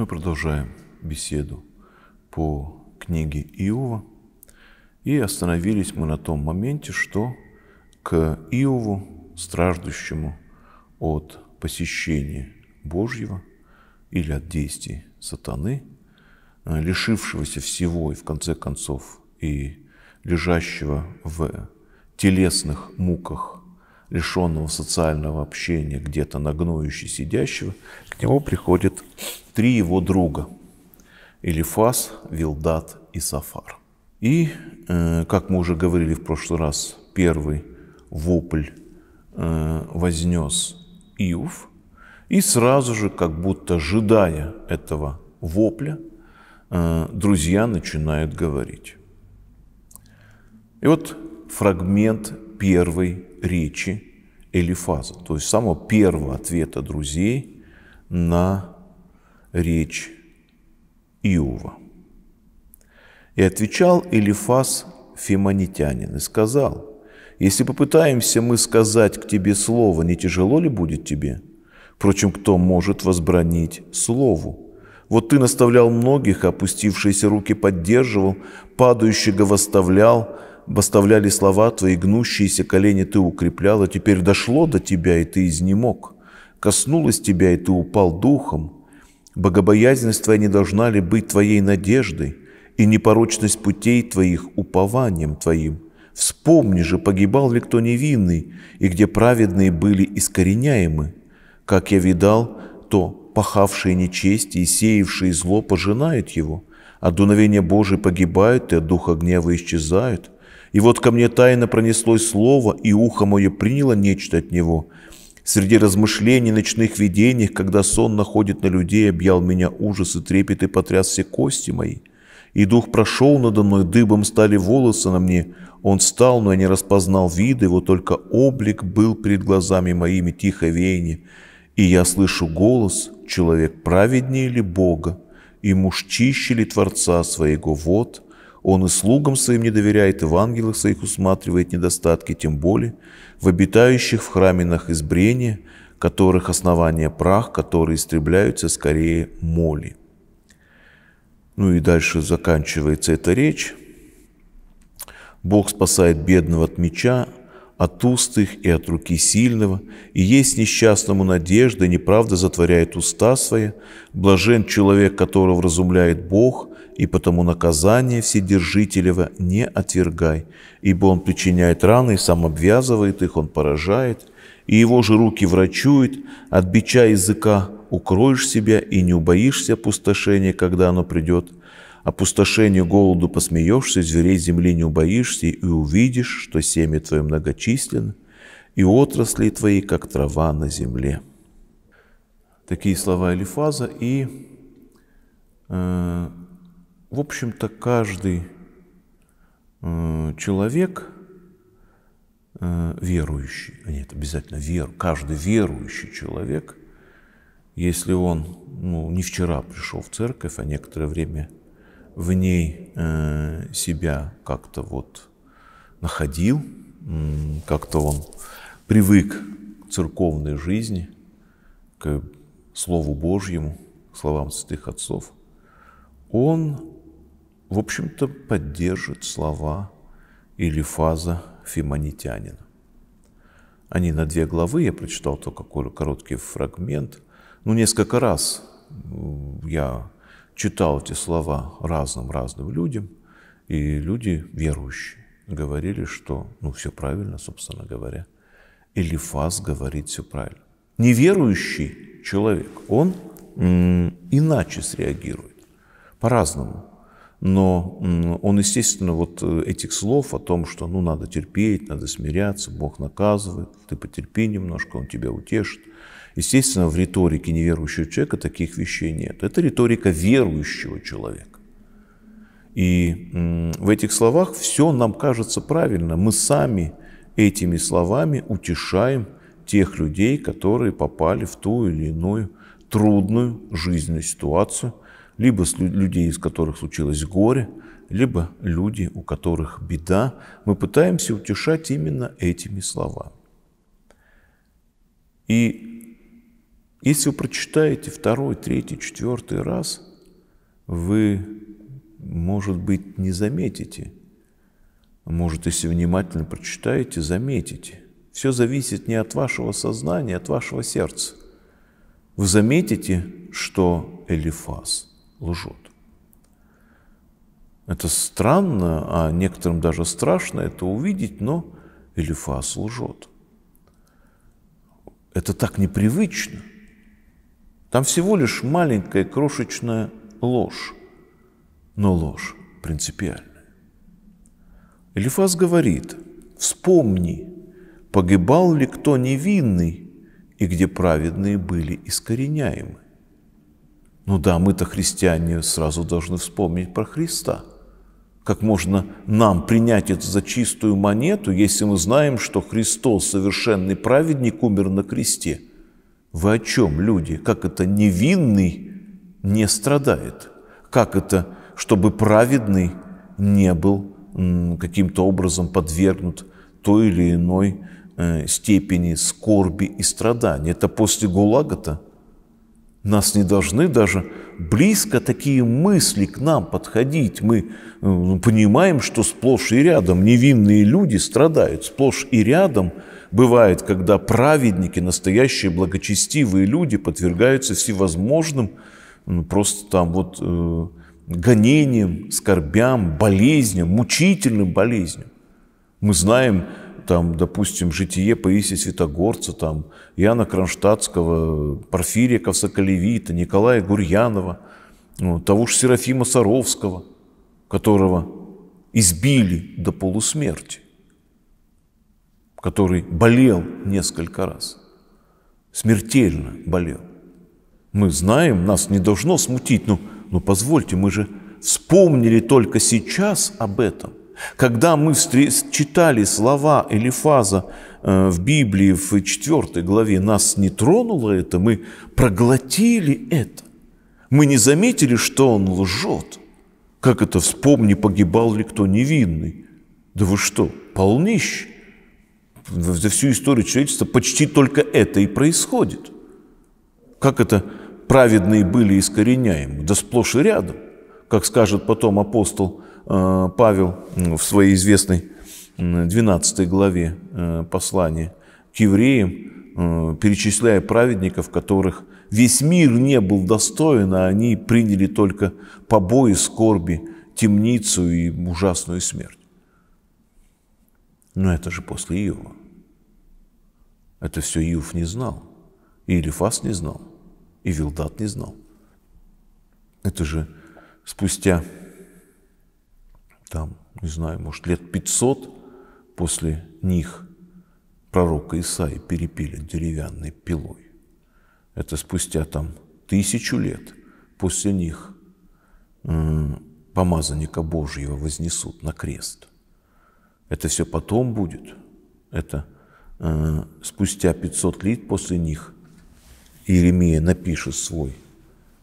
Мы продолжаем беседу по книге Иова. И остановились мы на том моменте, что к Иову, страждущему от посещения Божьего или от действий сатаны, э, лишившегося всего и в конце концов и лежащего в телесных муках лишенного социального общения, где-то нагноющий сидящего, к нему приходят три его друга – Элифас, Вилдат и Сафар. И, э, как мы уже говорили в прошлый раз, первый вопль э, вознес Иов, и сразу же, как будто ожидая этого вопля, э, друзья начинают говорить. И вот фрагмент первый речи Элифаза, то есть самого первого ответа друзей на речь Иова. И отвечал Элифаз Фемонитянин и сказал, «Если попытаемся мы сказать к тебе слово, не тяжело ли будет тебе? Впрочем, кто может возбранить слову? Вот ты наставлял многих, опустившиеся руки поддерживал, падающего восставлял, восставляли слова твои, гнущиеся колени ты укреплял, а теперь дошло до тебя, и ты изнемог. Коснулось тебя, и ты упал духом. Богобоязненность твоя не должна ли быть твоей надеждой, и непорочность путей твоих упованием твоим? Вспомни же, погибал ли кто невинный, и где праведные были искореняемы. Как я видал, то пахавшие нечести и сеявшие зло пожинают его – а дуновения Божия погибают, и от духа гнева исчезают. И вот ко мне тайно пронеслось слово, и ухо мое приняло нечто от него. Среди размышлений, ночных видений, когда сон находит на людей, объял меня ужас и трепет и потряс все кости мои. И дух прошел надо мной, дыбом стали волосы на мне. Он стал, но я не распознал вида, его только облик был перед глазами моими, тихо веяние. И я слышу голос, человек праведнее ли Бога, и муж чище ли Творца своего, вот – он и слугам своим не доверяет, и в ангелах своих усматривает недостатки, тем более в обитающих в храминах избрения, которых основание прах, которые истребляются скорее моли. Ну и дальше заканчивается эта речь. Бог спасает бедного от меча, от устых и от руки сильного, и есть несчастному надежда, и неправда затворяет уста свои. Блажен человек, которого разумляет Бог, и потому наказание Вседержителева не отвергай, ибо он причиняет раны и сам обвязывает их, он поражает, и его же руки врачует, от бича языка укроешь себя и не убоишься опустошения, когда оно придет. Опустошению голоду посмеешься, зверей земли не убоишься, и увидишь, что семя твое многочисленно, и отрасли твои, как трава на земле». Такие слова Элифаза и э, в общем-то, каждый э, человек э, верующий, а нет, обязательно веру, каждый верующий человек, если он ну, не вчера пришел в церковь, а некоторое время в ней э, себя как-то вот находил, как-то он привык к церковной жизни, к Слову Божьему, к словам святых отцов, он в общем-то, поддержит слова или фаза Фимонитянина. Они на две главы, я прочитал только короткий фрагмент. Ну, несколько раз я читал эти слова разным-разным людям, и люди верующие говорили, что, ну, все правильно, собственно говоря. или фаз говорит все правильно. Неверующий человек, он иначе среагирует, по-разному. Но он, естественно, вот э, этих слов о том, что ну надо терпеть, надо смиряться, Бог наказывает, ты потерпи немножко, Он тебя утешит. Естественно, в риторике неверующего человека таких вещей нет. Это риторика верующего человека. И в этих словах все нам кажется правильно. Мы сами этими словами утешаем тех людей, которые попали в ту или иную трудную жизненную ситуацию – либо с людей, из которых случилось горе, либо люди, у которых беда, мы пытаемся утешать именно этими словами. И если вы прочитаете второй, третий, четвертый раз, вы, может быть, не заметите. Может, если внимательно прочитаете, заметите. Все зависит не от вашего сознания, а от вашего сердца. Вы заметите, что Элифас. Лжет. Это странно, а некоторым даже страшно это увидеть, но Элифас лжет. Это так непривычно. Там всего лишь маленькая крошечная ложь, но ложь принципиальная. Элифас говорит, вспомни, погибал ли кто невинный, и где праведные были искореняемы. Ну да, мы-то христиане сразу должны вспомнить про Христа. Как можно нам принять это за чистую монету, если мы знаем, что Христос, совершенный праведник, умер на кресте? Вы о чем, люди? Как это невинный не страдает? Как это, чтобы праведный не был каким-то образом подвергнут той или иной э, степени скорби и страдания? Это после ГУЛАГа-то? Нас не должны даже близко такие мысли к нам подходить. Мы э, ну, понимаем, что сплошь и рядом невинные люди страдают. Сплошь и рядом бывает, когда праведники, настоящие благочестивые люди подвергаются всевозможным ну, просто там вот э, гонениям, скорбям, болезням, мучительным болезням. Мы знаем там, допустим, «Житие Паисия Святогорца», там, Яна Кронштадтского, Порфирия Ковсоколевита, Николая Гурьянова, ну, того же Серафима Саровского, которого избили до полусмерти, который болел несколько раз, смертельно болел. Мы знаем, нас не должно смутить, но, ну, но ну, позвольте, мы же вспомнили только сейчас об этом. Когда мы читали слова Элифаза э, в Библии в 4 главе, нас не тронуло это, мы проглотили это. Мы не заметили, что он лжет. Как это вспомни, погибал ли кто невинный? Да вы что, полнищ? За всю историю человечества почти только это и происходит. Как это праведные были искореняемы? Да сплошь и рядом – как скажет потом апостол э, Павел в своей известной 12 главе э, послания к евреям, э, перечисляя праведников, которых весь мир не был достоин, а они приняли только побои, скорби, темницу и ужасную смерть. Но это же после Иова. Это все Иов не знал. И Элифас не знал. И Вилдат не знал. Это же спустя, там, не знаю, может, лет 500 после них пророка Исаи перепили деревянной пилой. Это спустя там тысячу лет после них помазанника Божьего вознесут на крест. Это все потом будет. Это э, спустя 500 лет после них Иеремия напишет свой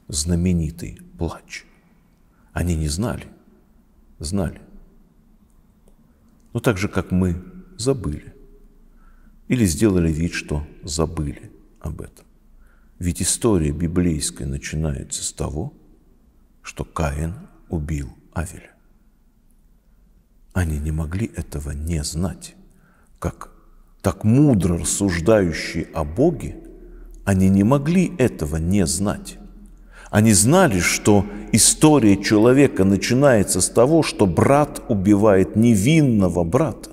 знаменитый плач. Они не знали, знали. Но ну, так же, как мы забыли. Или сделали вид, что забыли об этом. Ведь история библейская начинается с того, что Каин убил Авеля. Они не могли этого не знать, как так мудро рассуждающие о Боге, они не могли этого не знать. Они знали, что история человека начинается с того, что брат убивает невинного брата.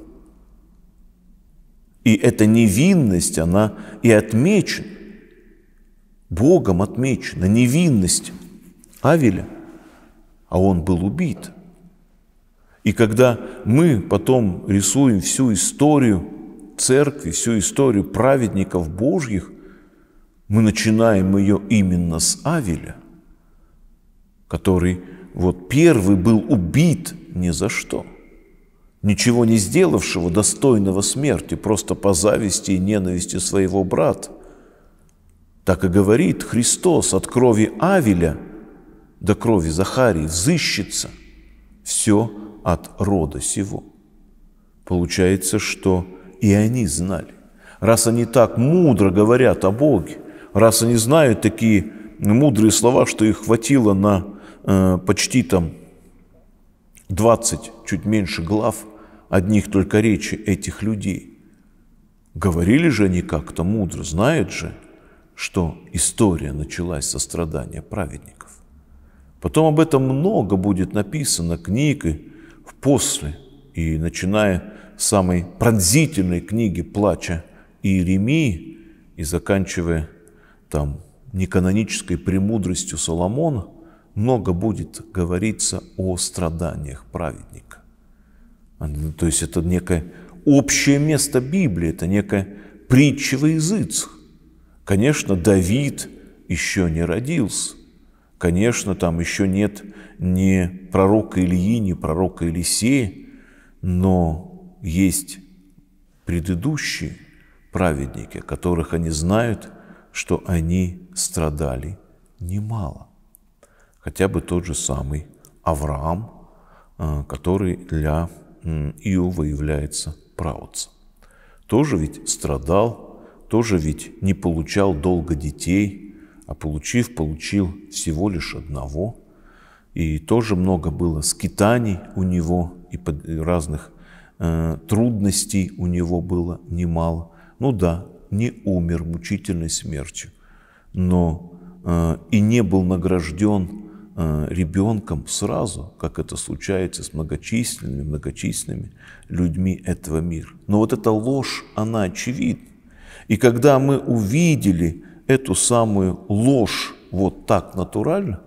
И эта невинность, она и отмечена, Богом отмечена, невинность Авеля, а он был убит. И когда мы потом рисуем всю историю церкви, всю историю праведников Божьих, мы начинаем ее именно с Авеля – который вот первый был убит ни за что, ничего не сделавшего достойного смерти, просто по зависти и ненависти своего брата. Так и говорит Христос от крови Авеля до крови Захарии взыщется все от рода сего. Получается, что и они знали. Раз они так мудро говорят о Боге, раз они знают такие мудрые слова, что их хватило на Э, почти там 20, чуть меньше глав одних только речи этих людей. Говорили же они как-то мудро, знают же, что история началась со страдания праведников. Потом об этом много будет написано книг и после, и начиная с самой пронзительной книги «Плача Иеремии» и заканчивая там неканонической премудростью Соломона – много будет говориться о страданиях праведника. А, ну, то есть это некое общее место Библии, это некое притча во языцах. Конечно, Давид еще не родился. Конечно, там еще нет ни пророка Ильи, ни пророка Елисея, но есть предыдущие праведники, которых они знают, что они страдали немало хотя бы тот же самый Авраам, э, который для Иова является правоцем. Тоже ведь страдал, тоже ведь не получал долго детей, а получив, получил всего лишь одного. И тоже много было скитаний у него и разных э, трудностей у него было немало. Ну да, не умер мучительной смертью, но э, и не был награжден Э, ребенком сразу, как это случается с многочисленными, многочисленными людьми этого мира. Но вот эта ложь, она очевидна. И когда мы увидели эту самую ложь вот так натурально,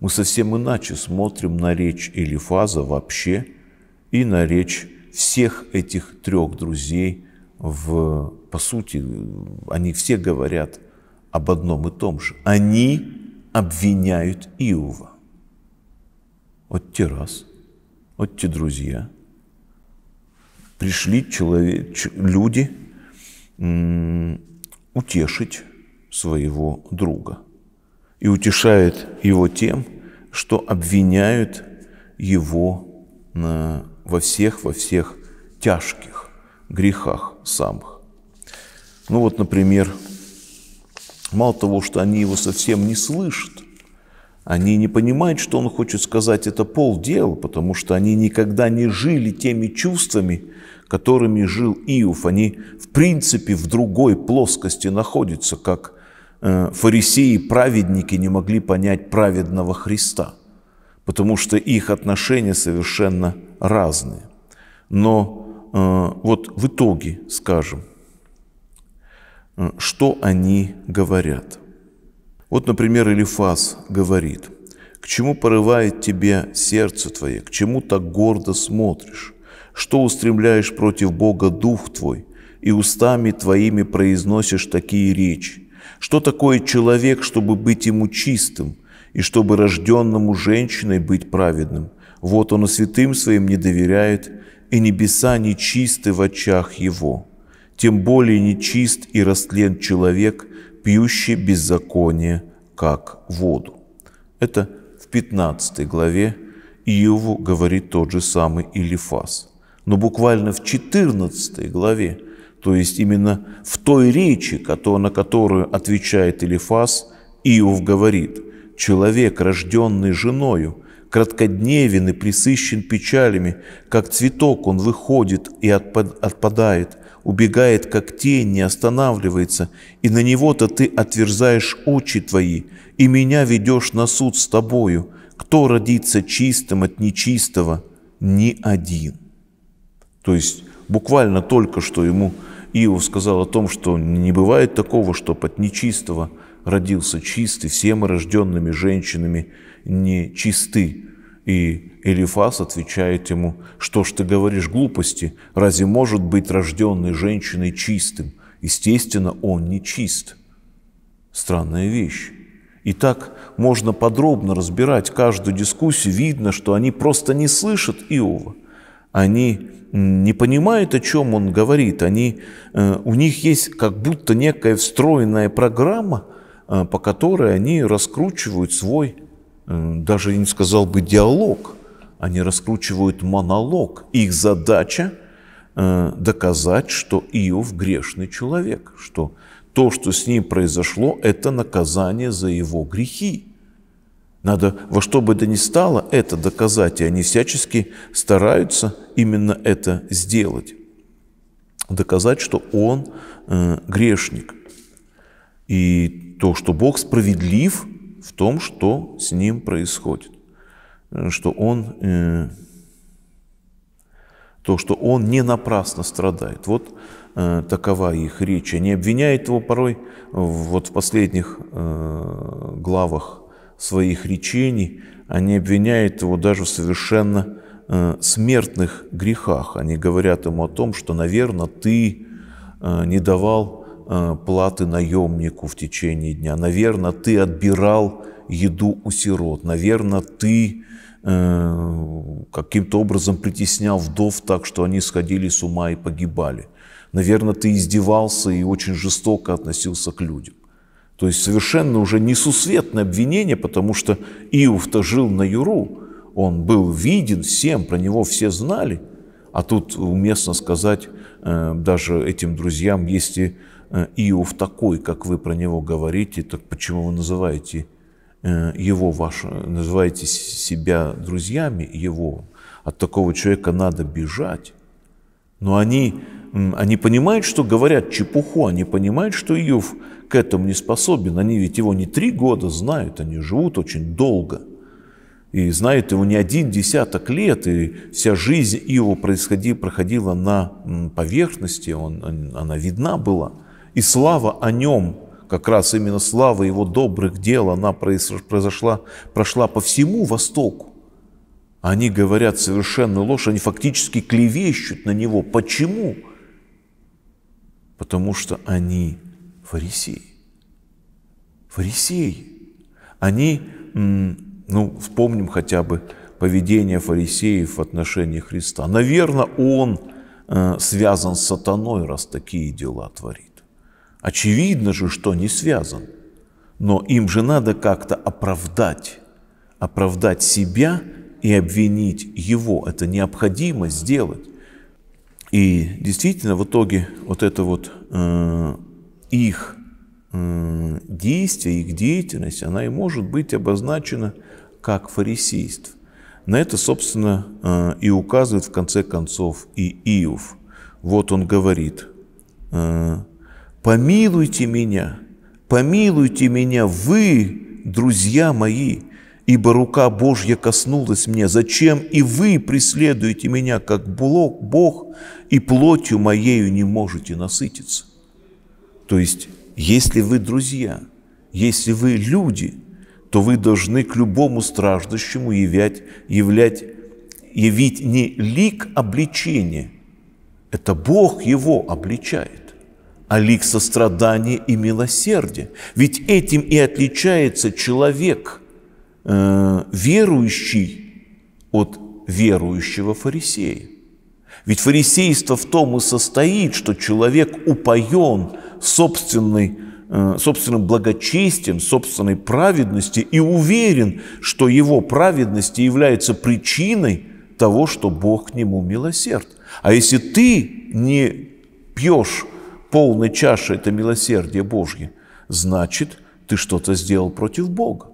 мы совсем иначе смотрим на речь Элифаза вообще и на речь всех этих трех друзей в, по сути, они все говорят об одном и том же. Они обвиняют Иова. Вот те раз, вот те друзья. Пришли человек, люди утешить своего друга. И утешает его тем, что обвиняют его во всех, во всех тяжких грехах самых. Ну вот, например, Мало того, что они его совсем не слышат, они не понимают, что он хочет сказать, это полдела, потому что они никогда не жили теми чувствами, которыми жил Иов. Они, в принципе, в другой плоскости находятся, как э, фарисеи, и праведники не могли понять праведного Христа, потому что их отношения совершенно разные. Но э, вот в итоге, скажем, Э, что они говорят. Вот, например, Элифас говорит, «К чему порывает тебе сердце твое? К чему так гордо смотришь? Что устремляешь против Бога дух твой? И устами твоими произносишь такие речи? Что такое человек, чтобы быть ему чистым, и чтобы рожденному женщиной быть праведным? Вот он и святым своим не доверяет, и небеса нечисты в очах его» тем более нечист и растлен человек, пьющий беззаконие, как воду. Это в 15 главе Иову говорит тот же самый Илифас. Но буквально в 14 главе, то есть именно в той речи, на которую отвечает Илифас, Иов говорит, «Человек, рожденный женою, краткодневен и присыщен печалями, как цветок он выходит и отпадает, убегает как тень, не останавливается, и на него-то ты отверзаешь очи твои, и меня ведешь на суд с тобою. Кто родится чистым от нечистого? Ни один. То есть буквально только что ему Иов сказал о том, что не бывает такого, что от нечистого родился чистый, все мы рожденными женщинами не чисты. И Элифас отвечает ему, «Что ж ты говоришь глупости? Разве может быть рожденный женщиной чистым? Естественно, он не чист». Странная вещь. И так можно подробно разбирать каждую дискуссию. Видно, что они просто не слышат Иова. Они не понимают, о чем он говорит. Они, э, у них есть как будто некая встроенная программа, э, по которой они раскручивают свой, э, даже не сказал бы, диалог – они раскручивают монолог. Их задача э, доказать, что Иов грешный человек, что то, что с ним произошло, это наказание за его грехи. Надо во что бы то ни стало это доказать, и они всячески стараются именно это сделать. Доказать, что он э, грешник. И то, что Бог справедлив в том, что с ним происходит что он, э, то, что он не напрасно страдает. Вот э, такова их речь. Они обвиняют его порой вот в последних э, главах своих речений, они обвиняют его даже в совершенно э, смертных грехах. Они говорят ему о том, что, наверное, ты э, не давал э, платы наемнику в течение дня, наверное, ты отбирал еду у сирот. Наверное, ты э, каким-то образом притеснял вдов так, что они сходили с ума и погибали. Наверное, ты издевался и очень жестоко относился к людям. То есть совершенно уже несусветное обвинение, потому что Иов-то жил на Юру, он был виден всем, про него все знали. А тут уместно сказать э, даже этим друзьям, если э, Иов такой, как вы про него говорите, так почему вы называете Э, его ваше, называете себя друзьями его, от такого человека надо бежать. Но они, они понимают, что говорят чепуху, они понимают, что Иов к этому не способен. Они ведь его не три года знают, они живут очень долго. И знают его не один десяток лет, и вся жизнь Иова происходи проходила на поверхности, он, она видна была. И слава о нем как раз именно слава его добрых дел, она произошла, прошла по всему Востоку. Они говорят совершенно ложь, они фактически клевещут на него. Почему? Потому что они фарисеи. Фарисеи. Они, ну, вспомним хотя бы поведение фарисеев в отношении Христа. Наверное, он э, связан с сатаной, раз такие дела творит. Очевидно же, что не связан. Но им же надо как-то оправдать, оправдать себя и обвинить его. Это необходимо сделать. И действительно, в итоге вот это вот э, их э, действие, их деятельность, она и может быть обозначена как фарисейство. На это, собственно, э, и указывает в конце концов и Иов. Вот он говорит, э, «Помилуйте меня, помилуйте меня, вы, друзья мои, ибо рука Божья коснулась меня. Зачем и вы преследуете меня, как Бог, и плотью моею не можете насытиться?» То есть, если вы друзья, если вы люди, то вы должны к любому страждущему явять, являть, явить не лик обличения, это Бог его обличает а лик сострадания и милосердия. Ведь этим и отличается человек, э, верующий от верующего фарисея. Ведь фарисейство в том и состоит, что человек упоен собственной, э, собственным благочестием, собственной праведности и уверен, что его праведность является причиной того, что Бог к нему милосерд. А если ты не пьешь полной чаши – это милосердие Божье, значит, ты что-то сделал против Бога.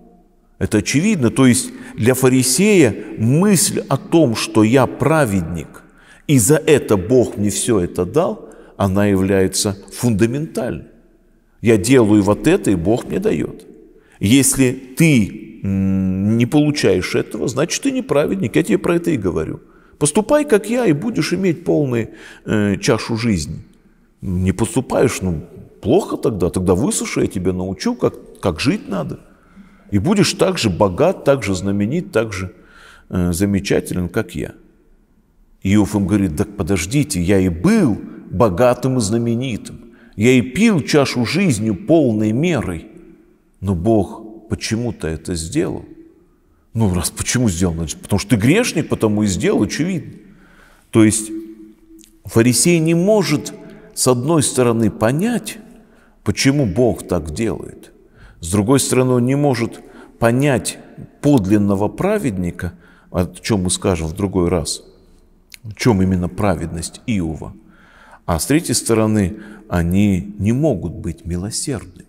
Это очевидно. То есть для фарисея мысль о том, что я праведник, и за это Бог мне все это дал, она является фундаментальной. Я делаю вот это, и Бог мне дает. Если ты не получаешь этого, значит, ты не праведник. Я тебе про это и говорю. Поступай, как я, и будешь иметь полную э, чашу жизни не поступаешь, ну, плохо тогда, тогда высуши, я тебя научу, как, как жить надо. И будешь так же богат, так же знаменит, так же э, замечателен, как я. Иов им говорит, так подождите, я и был богатым и знаменитым. Я и пил чашу жизни полной мерой. Но Бог почему-то это сделал. Ну, раз почему сделал? Значит, потому что ты грешник, потому и сделал, очевидно. То есть фарисей не может с одной стороны, понять, почему Бог так делает, с другой стороны, он не может понять подлинного праведника, о чем мы скажем в другой раз, в чем именно праведность Иова, а с третьей стороны, они не могут быть милосердными.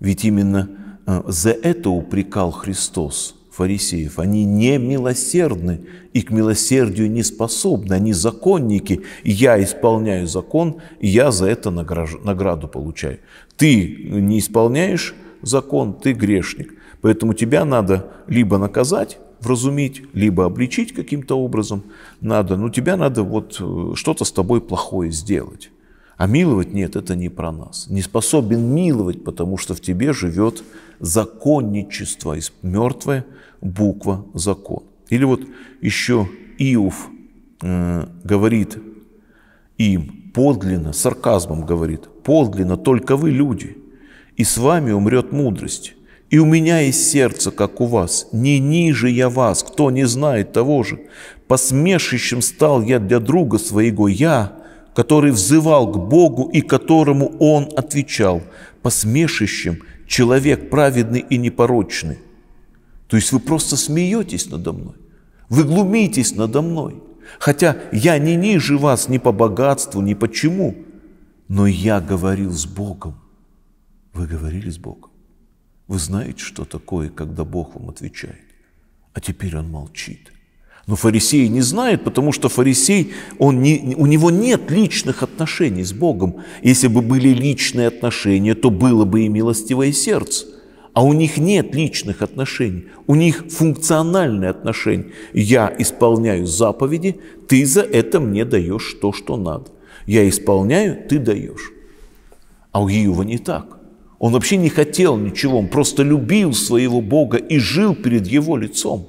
Ведь именно э, за это упрекал Христос – фарисеев. Они не милосердны и к милосердию не способны. Они законники. Я исполняю закон, и я за это награду получаю. Ты не исполняешь закон, ты грешник. Поэтому тебя надо либо наказать, вразумить, либо обличить каким-то образом надо, но ну, тебя надо вот э, что-то с тобой плохое сделать. А миловать нет, это не про нас. Не способен миловать, потому что в тебе живет законничество, мертвая буква закон. Или вот еще Иов э, говорит им подлинно, сарказмом говорит, подлинно только вы люди, и с вами умрет мудрость. И у меня есть сердце, как у вас, не ниже я вас, кто не знает того же. Посмешищем стал я для друга своего я, который взывал к Богу и которому он отвечал, посмешищем человек праведный и непорочный. То есть вы просто смеетесь надо мной, вы глумитесь надо мной. Хотя я не ниже вас ни по богатству, ни почему, но я говорил с Богом. Вы говорили с Богом. Вы знаете, что такое, когда Бог вам отвечает, а теперь Он молчит. Но фарисей не знает, потому что фарисей, он не, у него нет личных отношений с Богом. Если бы были личные отношения, то было бы и милостивое сердце. А у них нет личных отношений, у них функциональные отношения. Я исполняю заповеди, ты за это мне даешь то, что надо. Я исполняю, ты даешь. А у Иова не так. Он вообще не хотел ничего, он просто любил своего Бога и жил перед его лицом.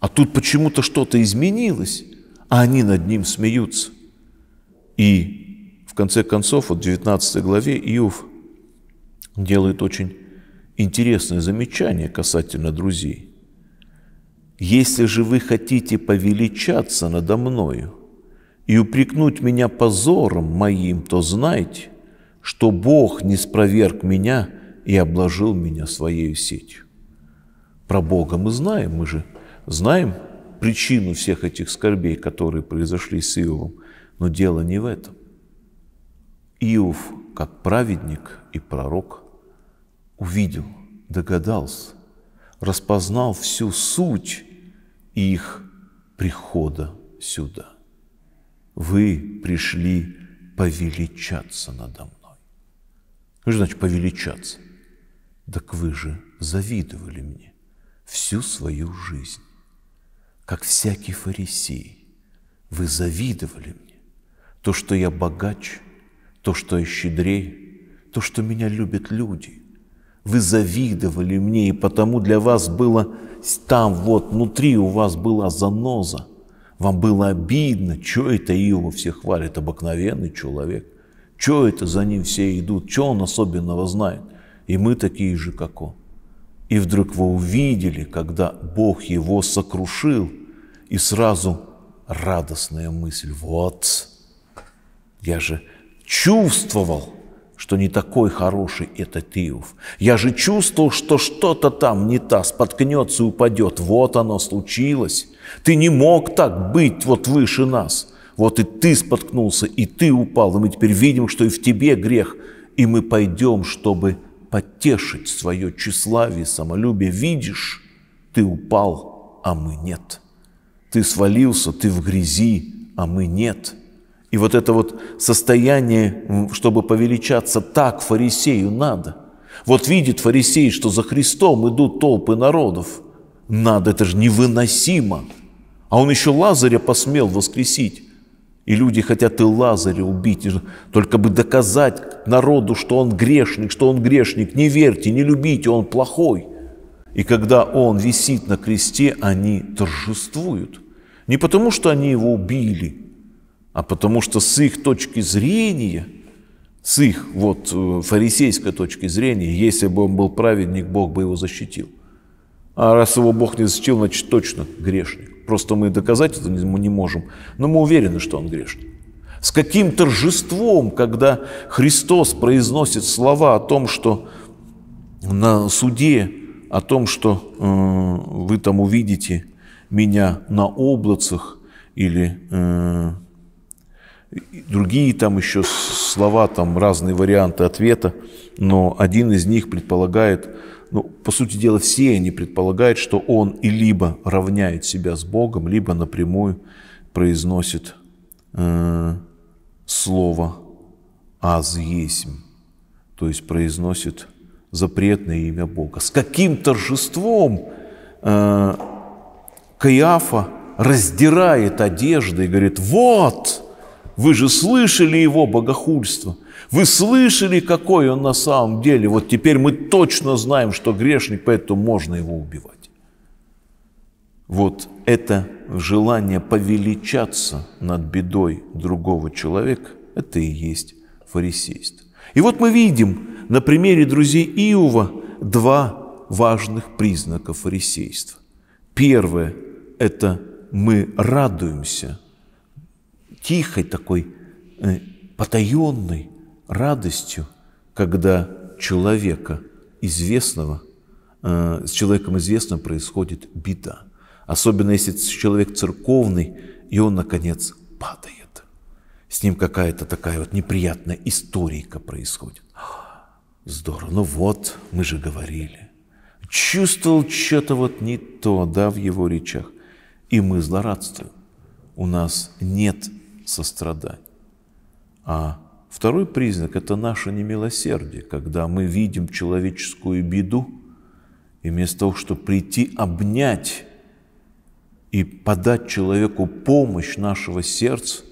А тут почему-то что-то изменилось, а они над ним смеются. И в конце концов, вот в 19 главе Иов делает очень интересное замечание касательно друзей. «Если же вы хотите повеличаться надо мною и упрекнуть меня позором моим, то знайте, что Бог не спроверг меня и обложил меня своей сетью». Про Бога мы знаем, мы же – знаем причину всех этих скорбей, которые произошли с Иовом, но дело не в этом. Иов, как праведник и пророк, увидел, догадался, распознал всю суть их прихода сюда. Вы пришли повеличаться надо мной. Ну, что значит повеличаться? Так вы же завидовали мне всю свою жизнь как всякий фарисей, вы завидовали мне то, что я богач, то, что я щедрей, то, что меня любят люди. Вы завидовали мне, и потому для вас было там вот внутри у вас была заноза. Вам было обидно, что это Иова все хвалит, обыкновенный человек. Что это за ним все идут, что он особенного знает. И мы такие же, как он. И вдруг вы увидели, когда Бог его сокрушил – и сразу радостная мысль. Вот, я же чувствовал, что не такой хороший это Тиев. Я же чувствовал, что что-то там не та, споткнется и упадет. Вот оно случилось. Ты не мог так быть вот выше нас. Вот и ты споткнулся, и ты упал, и мы теперь видим, что и в тебе грех. И мы пойдем, чтобы потешить свое тщеславие, самолюбие. Видишь, ты упал, а мы нет. Ты свалился, ты в грязи, а мы нет. И вот это вот состояние, чтобы повеличаться, так фарисею надо. Вот видит фарисей, что за Христом идут толпы народов. Надо, это же невыносимо. А он еще Лазаря посмел воскресить. И люди хотят и Лазаря убить, только бы доказать народу, что он грешник, что он грешник. Не верьте, не любите, он плохой – и когда он висит на кресте, они торжествуют. Не потому, что они его убили, а потому что с их точки зрения, с их вот э, фарисейской точки зрения, если бы он был праведник, Бог бы его защитил. А раз его Бог не защитил, значит точно грешник. Просто мы доказать это мы не можем, но мы уверены, что он грешник. С каким торжеством, когда Христос произносит слова о том, что на суде о том, что э, вы там увидите меня на облацах или э, другие там еще слова, там разные варианты ответа, но один из них предполагает, ну, по сути дела, все они предполагают, что он и либо равняет себя с Богом, либо напрямую произносит э, слово «аз есмь», то есть произносит запретное имя Бога. С каким торжеством э, Каиафа раздирает одежды и говорит, вот, вы же слышали его богохульство, вы слышали, какой он на самом деле, вот теперь мы точно знаем, что грешник, поэтому можно его убивать. Вот это желание повеличаться над бедой другого человека, это и есть фарисейство. И вот мы видим на примере друзей Иова два важных признака фарисейства. Первое – это мы радуемся тихой такой э, потаенной радостью, когда человека известного, э, с человеком известным происходит беда. Особенно если человек церковный, и он, наконец, падает с ним какая-то такая вот неприятная историка происходит. Здорово. Ну вот, мы же говорили. Чувствовал что-то вот не то, да, в его речах. И мы злорадствуем. У нас нет сострадания. А второй признак – это наше немилосердие, когда мы видим человеческую беду, и вместо того, чтобы прийти обнять и подать человеку помощь нашего сердца,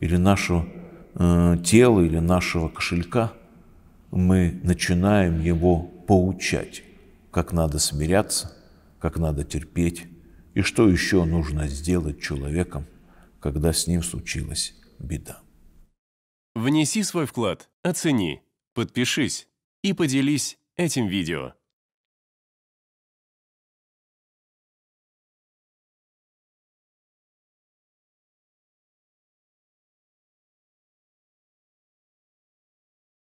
или нашего э, тела, или нашего кошелька, мы начинаем его поучать, как надо смиряться, как надо терпеть, и что еще нужно сделать человеком, когда с ним случилась беда. Внеси свой вклад, оцени, подпишись и поделись этим видео.